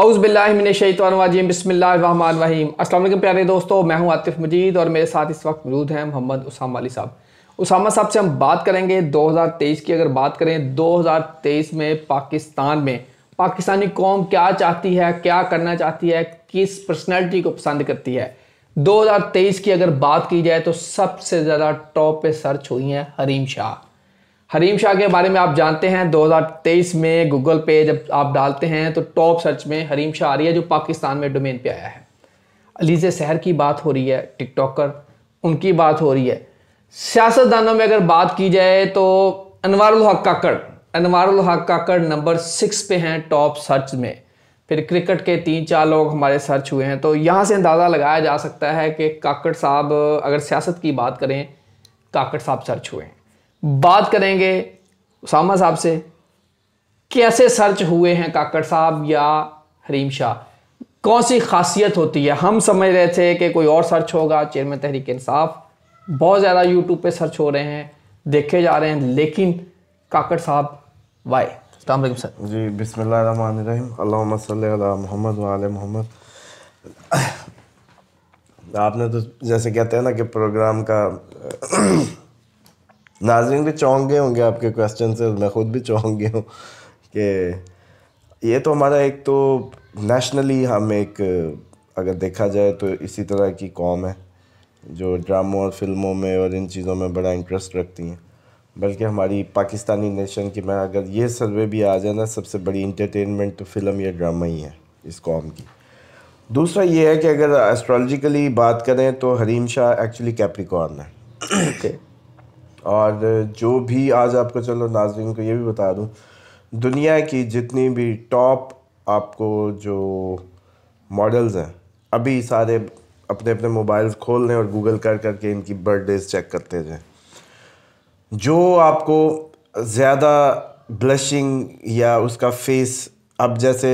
अउज़बिल्लाशतवाजीम बसमीम असल प्यारे दोस्तों मैं हूं आतिफ मजीद और मेरे साथ इस वक्त मौजूद हैं मोहम्मद उसामा अली साहब उसामा साहब से हम बात करेंगे 2023 की अगर बात करें 2023 में पाकिस्तान में पाकिस्तानी कौम क्या चाहती है क्या करना चाहती है किस पर्सनैलिटी को पसंद करती है 2023 की अगर बात की जाए तो सबसे ज़्यादा टॉप पे सर्च हुई हैं हरीम शाह हरीम शाह के बारे में आप जानते हैं 2023 में गूगल पे जब आप डालते हैं तो टॉप सर्च में हरीम शाह आ रही है जो पाकिस्तान में डोमेन पे आया है अलीज़ शहर की बात हो रही है टिकटॉकर उनकी बात हो रही है सियासतदानों में अगर बात की जाए तो अनवारुल हक काकड़ अनवारुल हक काकड़ नंबर सिक्स पे हैं टॉप सर्च में फिर क्रिकेट के तीन चार लोग हमारे सर्च हुए हैं तो यहाँ से अंदाज़ा लगाया जा सकता है कि काकड़ साहब अगर सियासत की बात करें काकड़ साहब सर्च हुए हैं बात करेंगे उसामा साहब से कैसे सर्च हुए हैं काकड़ साहब या हरीम शाह कौन सी खासियत होती है हम समझ रहे थे कि कोई और सर्च होगा चेयरमैन तहरीक इंसाफ बहुत ज़्यादा यूट्यूब पे सर्च हो रहे हैं देखे जा रहे हैं लेकिन काकड़ साहब वाई अलैक्म सर जी बिसमीम मोहम्मद वाल मोहम्मद आपने तो जैसे कहते हैं ना कि प्रोग्राम का नाजरीन भी चौंक गए होंगे आपके क्वेश्चन से मैं ख़ुद भी चौंक गया हूँ कि ये तो हमारा एक तो नेशनली हम एक अगर देखा जाए तो इसी तरह की कॉम है जो ड्रामों और फिल्मों में और इन चीज़ों में बड़ा इंटरेस्ट रखती हैं बल्कि हमारी पाकिस्तानी नेशन की मैं अगर ये सर्वे भी आ जाए ना सबसे बड़ी इंटरटेनमेंट तो फिल्म या ड्रामा ही है इस कॉम की दूसरा ये है कि अगर एस्ट्रोलॉजिकली बात करें तो हरीम शाह एक्चुअली कैप्रिकॉर्न है और जो भी आज आपको चलो नाजरीन को ये भी बता दूँ दुनिया की जितनी भी टॉप आपको जो मॉडल्स हैं अभी सारे अपने अपने मोबाइल्स खोल लें और गूगल कर करके इनकी बर्थडेज चेक करते जाएं जो आपको ज़्यादा ब्लशिंग या उसका फेस अब जैसे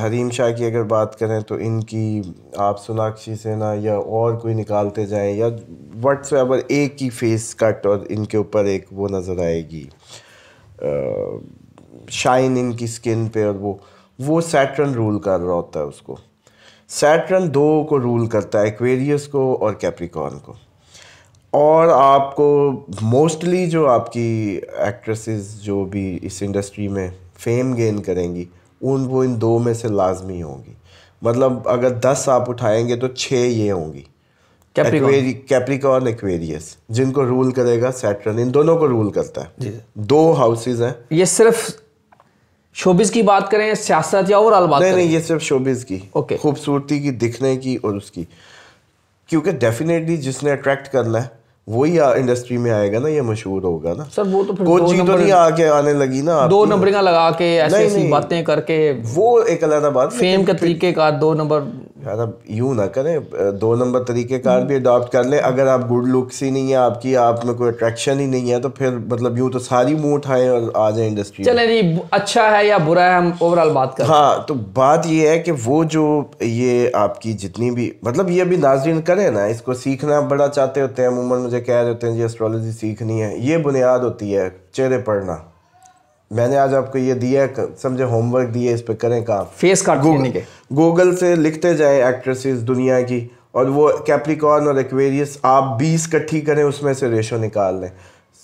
हरीम शाह की अगर बात करें तो इनकी आप सोनाक्षी सेना या और कोई निकालते जाएं या वट्स एवर एक ही फेस कट और इनके ऊपर एक वो नज़र आएगी शाइन इनकी स्किन पे और वो वो सैटर्न रूल कर रहा होता है उसको सैटर्न दो को रूल करता है एक्वेरियस को और कैप्रिकॉन को और आपको मोस्टली जो आपकी एक्ट्रेसेस जो भी इस इंडस्ट्री में फेम गेन करेंगी उन वो इन दो में से लाजमी होंगी मतलब अगर दस आप उठाएंगे तो छः ये होंगी कैप्रिकॉन एक्वेरियस जिनको रूल करेगा सैटर्न इन दोनों को रूल करता है दो हाउसेज हैं ये सिर्फ शोबिज की बात करें सियासत या ओवरऑल बात नहीं नहीं ये सिर्फ शोबिज की ओके खूबसूरती की दिखने की और उसकी क्योंकि डेफिनेटली जिसने अट्रैक्ट करना है वही इंडस्ट्री में आएगा ना ये मशहूर होगा ना सर वो तो फिर कोई चीज तो नहीं आके आने लगी ना दो नंबरिंग लगा के ऐसी ऐसी बातें करके वो एक अलग बात फेम के तरीके का दो नंबर यार अब यूँ ना करें दो नंबर तरीके कार भी अडॉप्ट कर लें अगर आप गुड लुक्स ही नहीं है आपकी आप में कोई अट्रैक्शन ही नहीं है तो फिर मतलब यूँ तो सारी मुँह उठाएं और आ जाए इंडस्ट्री चले जी अच्छा है या बुरा है हम ओवरऑल बात करें हाँ तो बात ये है कि वो जो ये आपकी जितनी भी मतलब ये अभी नाजरीन करें ना इसको सीखना बड़ा चाहते होते हैं अमूमन मुझे कह रहे होते हैं जी एस्ट्रोलॉजी सीखनी है ये बुनियाद होती है चेहरे पढ़ना मैंने आज आपको ये दिया समझे होमवर्क दिए इस पर करें काम फेस कार्ड गूगल के गूगल से लिखते जाए एक्ट्रेसेस दुनिया की और वो कैप्रिकॉर्न और एक्वेरियस आप बीस इकट्ठी करें उसमें से रेशो निकाल लें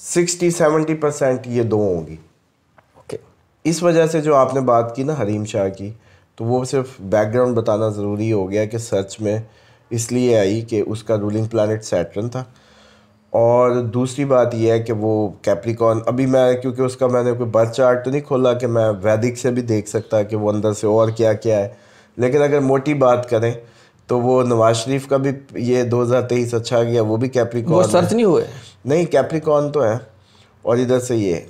सिक्सटी सेवेंटी परसेंट ये दो होंगी ओके okay. इस वजह से जो आपने बात की ना हरीम शाह की तो वो सिर्फ बैकग्राउंड बताना ज़रूरी हो गया कि सर्च में इसलिए आई कि उसका रूलिंग प्लानट सैटर्न था और दूसरी बात यह है कि वो कैप्रिकॉन अभी मैं क्योंकि उसका मैंने कोई बर्थ चार्ट तो नहीं खोला कि मैं वैदिक से भी देख सकता कि वो अंदर से और क्या क्या है लेकिन अगर मोटी बात करें तो वो नवाज शरीफ का भी ये 2023 अच्छा गया वो भी कैप्रिकॉन वो सर्च नहीं हुए नहीं कैप्रिकॉन तो है और इधर से ये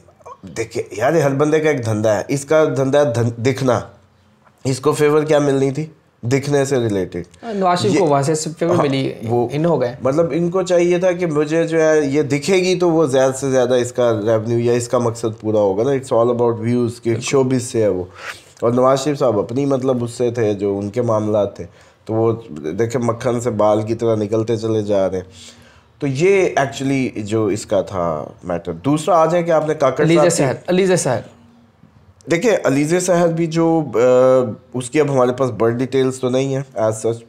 देखिए यार हर बंदे का एक धंधा है इसका धंधा है धन, दिखना इसको फेवर क्या मिलनी थी दिखने से रिलेटेड हाँ, को से हाँ, मिली वो इन हो गए मतलब इनको चाहिए था कि मुझे जो है ये दिखेगी तो वो ज़्यादा से ज़्यादा इसका रेवेन्यू या इसका मकसद पूरा होगा ना इट्स ऑल अबाउट व्यूज़ के शोबिस से है वो और नवाज शरीफ साहब अपनी मतलब उससे थे जो उनके मामला थे तो वो देखे मक्खन से बाल की तरह निकलते चले जा रहे हैं तो ये एक्चुअली जो इसका था मैटर दूसरा आ जाए कि आपने काकड़ अलीजा साहब अलीजा देखिए अलीजे साहब भी जो आ, उसकी अब हमारे पास बर्थ डिटेल्स तो नहीं है एज सच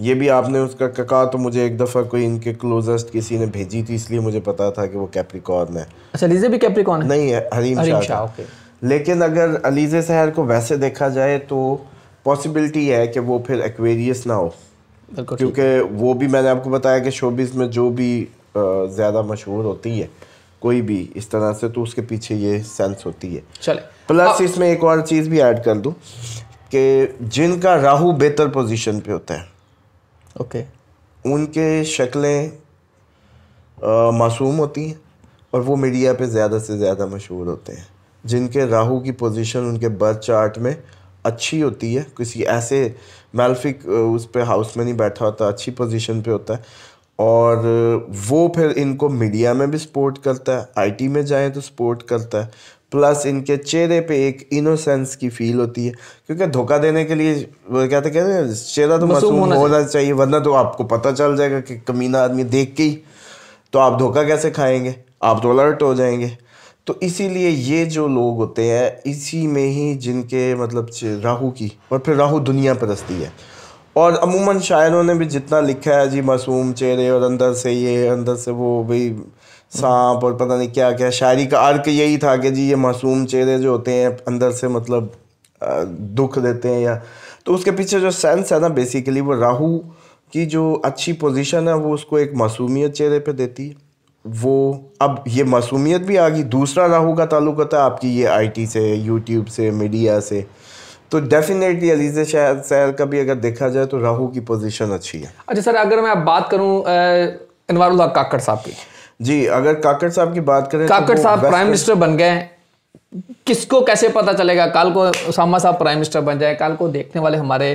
ये भी आपने उसका कका तो मुझे एक दफ़ा कोई इनके क्लोजेस्ट किसी ने भेजी थी इसलिए मुझे पता था कि वो कैप्रिकॉर्न है अच्छा अलीजे भी कैप्रिकॉर्न है नहीं है हरीम, हरीम शाह ओके लेकिन अगर अलीजे शहर को वैसे देखा जाए तो पॉसिबिलिटी है कि वो फिर एक्वेरियस ना हो क्योंकि वो भी मैंने आपको बताया कि शोबिस में जो भी ज़्यादा मशहूर होती है कोई भी इस तरह से तो उसके पीछे ये सेंस होती है चले प्लस इसमें एक और चीज़ भी ऐड कर दूँ कि जिनका राहु बेहतर पोजीशन पे होता है ओके उनके शक्लें मासूम होती हैं और वो मीडिया पे ज़्यादा से ज़्यादा मशहूर होते हैं जिनके राहु की पोजीशन उनके बर्थ चार्ट में अच्छी होती है किसी ऐसे मेल्फिक उस पर हाउस में नहीं बैठा होता अच्छी पोजीशन पे होता है और वो फिर इनको मीडिया में भी सपोर्ट करता है आईटी में जाए तो सपोर्ट करता है प्लस इनके चेहरे पे एक इनोसेंस की फील होती है क्योंकि धोखा देने के लिए वो कहते तो कहते हैं चेहरा तो मासूम होना, होना चाहिए वरना तो आपको पता चल जाएगा कि कमीना आदमी देख के ही तो आप धोखा कैसे खाएंगे आप तो अलर्ट हो जाएंगे तो इसीलिए ये जो लोग होते हैं इसी में ही जिनके मतलब राहु की और फिर राहु दुनिया परस्ती है और अमूमन शायरों ने भी जितना लिखा है जी मासूम चेहरे और अंदर से ये अंदर से वो भी सांप और पता नहीं क्या क्या शायरी का अर्क यही था कि जी ये मासूम चेहरे जो होते हैं अंदर से मतलब दुख देते हैं या तो उसके पीछे जो सेंस है ना बेसिकली वो राहु की जो अच्छी पोजीशन है वो उसको एक मासूमियत चेहरे पे देती है वो अब ये मासूमियत भी आ गई दूसरा राहु का ताल्लुक होता है आपकी ये आईटी से यूट्यूब से मीडिया से तो डेफिनेटली अजीज शाह सैर का भी अगर देखा जाए तो राहू की पोजिशन अच्छी है अच्छा सर अगर मैं आप बात करूँ अनवारुल्ला काकड़ साहब की जी अगर काकड़ साहब की बात करें तो काकड़ तो साहब प्राइम मिनिस्टर बन गए किसको कैसे पता चलेगा कल को उसामा साहब प्राइम मिनिस्टर बन जाए कल को देखने वाले हमारे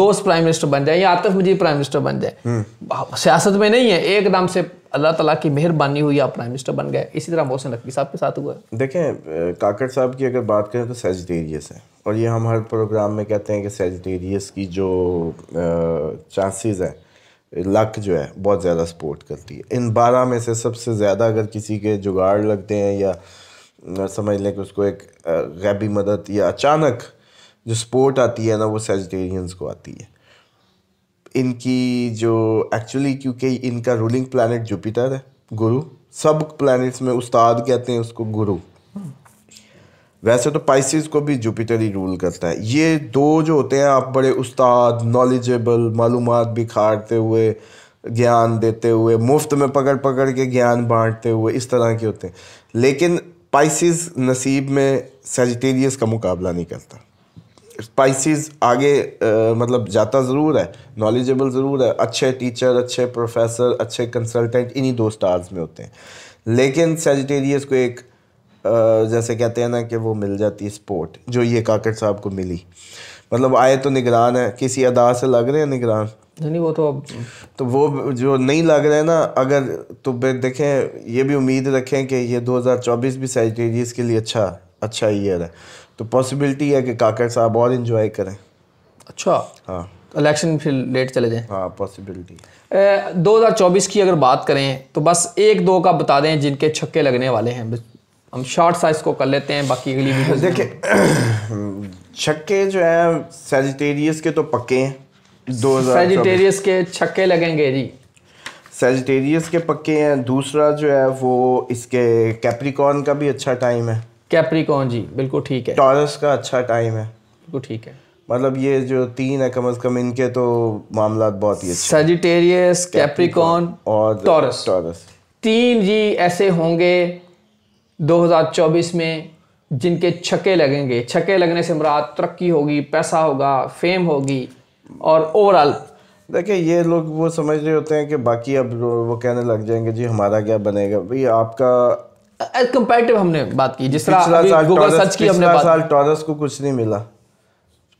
दोस्त प्राइम मिनिस्टर बन जाए या आतिफ मजीद प्राइम मिनिस्टर बन जाए हम्म। सियासत में नहीं है एकदम से अल्लाह तला की मेहरबानी हुई आप प्राइम मिनिस्टर बन गए इसी तरह मोहसिन नकवी साहब के साथ हुआ देखें काकड़ साहब की अगर बात करें तो सेजिटेरियस है और ये हम हर प्रोग्राम में कहते हैं कि सेजिटेरियस की जो चांसेस हैं लक जो है बहुत ज़्यादा सपोर्ट करती है इन बारह में से सबसे ज़्यादा अगर किसी के जुगाड़ लगते हैं या समझ लें कि उसको एक गैबी मदद या अचानक जो सपोर्ट आती है ना वो सेजिटेरियंस को आती है इनकी जो एक्चुअली क्योंकि इनका रूलिंग प्लानट जुपिटर है गुरु सब प्लानट्स में उस्ताद कहते हैं उसको गुरु वैसे तो पाइसिस को भी जुपिटर ही रूल करता है ये दो जो होते हैं आप बड़े उस्ताद नॉलेजेबल मालूम भी खाड़ते हुए ज्ञान देते हुए मुफ्त में पकड़ पकड़ के ज्ञान बांटते हुए इस तरह के होते हैं लेकिन पाइसिस नसीब में सेजिटेरियस का मुकाबला नहीं करता स्पाइसिस आगे आ, मतलब जाता ज़रूर है नॉलेजेबल ज़रूर है अच्छे टीचर अच्छे प्रोफेसर अच्छे कंसल्टेंट इन्हीं दो स्टार्स में होते हैं लेकिन सेजिटेरियस को एक जैसे कहते हैं ना कि वो मिल जाती है स्पोर्ट जो ये काकड़ साहब को मिली मतलब आए तो निगरान है किसी अदा से लग रहे हैं निगरान नहीं वो तो अब तो वो जो नहीं लग रहे हैं ना अगर तो देखें ये भी उम्मीद रखें कि ये 2024 भी सेजिटेरियस के लिए अच्छा अच्छा ईयर है तो पॉसिबिलिटी है कि काकड़ साहब और इन्जॉय करें अच्छा हाँ इलेक्शन फिर लेट चले जाएँ हाँ पॉसिबिलिटी दो हज़ार चौबीस की अगर बात करें तो बस एक दो का बता दें जिनके छक्के लगने वाले हैं हम शॉर्ट साइज को कर लेते हैं बाकी अगली वीडियो देखिए छक्के जो है सेजिटेरियस के तो पक्के हैं दो सेजिटेरियस के छक्के लगेंगे जी सेजिटेरियस के पक्के हैं दूसरा जो है वो इसके कैप्रिकॉन का भी अच्छा टाइम है कैप्रिकॉन जी बिल्कुल ठीक है टॉरस का अच्छा टाइम है बिल्कुल ठीक है मतलब ये जो तीन है कम अज कम इनके तो मामला बहुत ही अच्छे सेजिटेरियस कैप्रिकॉन और टॉरस टॉरस तीन जी ऐसे होंगे 2024 में जिनके छक्के लगेंगे छक्के लगने से मुराद तरक्की होगी पैसा होगा फेम होगी और ओवरऑल देखिए ये लोग वो समझ रहे होते हैं कि बाकी अब वो कहने लग जाएंगे जी हमारा क्या बनेगा भाई आपका कंपेरेटिव हमने बात की जिस तरह गूगल सर्च की हमने साल टॉरस को कुछ नहीं मिला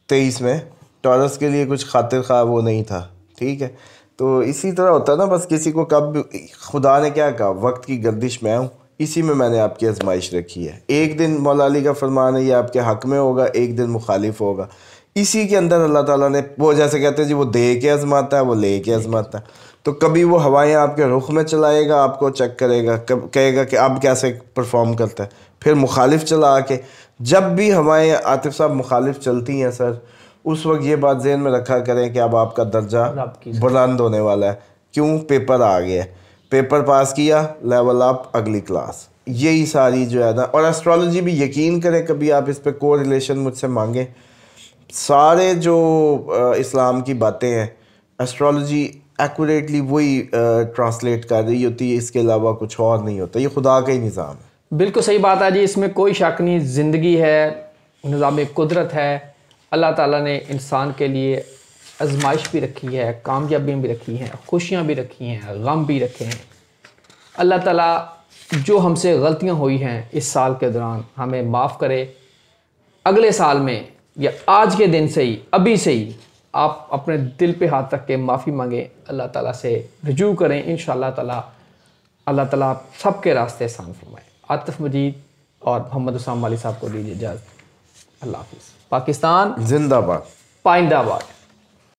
तेईस में टॉरस के लिए कुछ खातिर खा वो नहीं था ठीक है तो इसी तरह होता है ना बस किसी को कब खुदा ने क्या कहा वक्त की गर्दिश में हूँ इसी में मैंने आपकी आजमाइश रखी है एक दिन मौला अली का फरमान है ये आपके हक में होगा एक दिन मुखालिफ होगा इसी के अंदर अल्लाह ताला ने वो जैसे कहते हैं जी वो दे के आजमाता है वो ले के आजमाता है तो कभी वो हवाएं आपके रुख में चलाएगा आपको चेक करेगा कब कहेगा कि अब कैसे परफॉर्म करता है फिर मुखालिफ चला के जब भी हवाएं आतिफ साहब मुखालिफ चलती हैं सर उस वक्त ये बात जहन में रखा करें कि अब आपका दर्जा बुलंद होने वाला है क्यों पेपर आ गया है पेपर पास किया लेवल अप अगली क्लास यही सारी जो है ना और एस्ट्रोलॉजी भी यकीन करें कभी आप इस पर को रिलेशन मुझसे मांगें सारे जो इस्लाम की बातें हैं एस्ट्रोलॉजी एक्यूरेटली वही ट्रांसलेट कर रही होती है इसके अलावा कुछ और नहीं होता ये खुदा का ही निज़ाम है बिल्कुल सही बात है जी इसमें कोई शक नहीं ज़िंदगी है निज़ाम कुदरत है अल्लाह ताला ने इंसान के लिए आजमाइश भी रखी है कामयाबियाँ भी रखी हैं खुशियाँ भी रखी हैं गम भी रखे हैं अल्लाह ताला जो हमसे गलतियाँ हुई हैं इस साल के दौरान हमें माफ़ करे अगले साल में या आज के दिन से ही अभी से ही आप अपने दिल पे हाथ रख के माफ़ी मांगें अल्लाह ताला से रजू करें इन ताला अल्लाह ताला सब के रास्ते आसान फरमाएँ आतफ मजीद और मोहम्मद उसम वाली साहब को दीजिए इजाज़त अल्लाह हाफ पाकिस्तान जिंदाबाद पाइंदाबाद